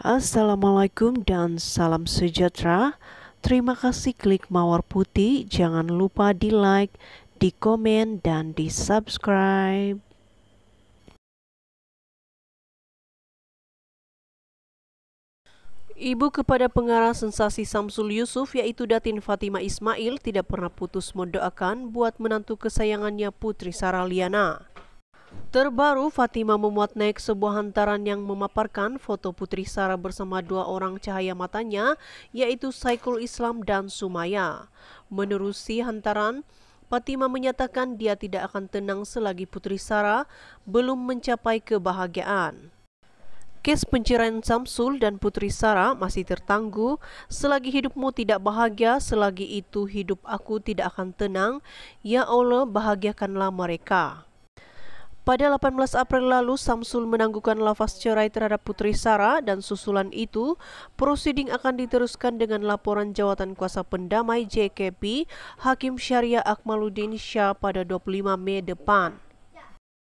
Assalamualaikum dan salam sejahtera. Terima kasih klik mawar putih. Jangan lupa di like, di komen, dan di subscribe. Ibu kepada pengarah sensasi Samsul Yusuf yaitu Datin Fatima Ismail tidak pernah putus mendoakan buat menantu kesayangannya Putri Sarah Liana. Terbaru, Fatima memuat naik sebuah hantaran yang memaparkan foto Putri Sarah bersama dua orang cahaya matanya, yaitu Saikul Islam dan Sumaya. Menerusi hantaran, Fatima menyatakan dia tidak akan tenang selagi Putri Sarah belum mencapai kebahagiaan. Kes penceraian Samsul dan Putri Sarah masih tertangguh. Selagi hidupmu tidak bahagia, selagi itu hidup aku tidak akan tenang. Ya Allah, bahagiakanlah mereka. Pada 18 April lalu, Samsul menangguhkan lafaz cerai terhadap Putri Sara dan susulan itu, prosiding akan diteruskan dengan laporan jawatan kuasa pendamai JKP Hakim Syariah Akmaluddin Syah pada 25 Mei depan.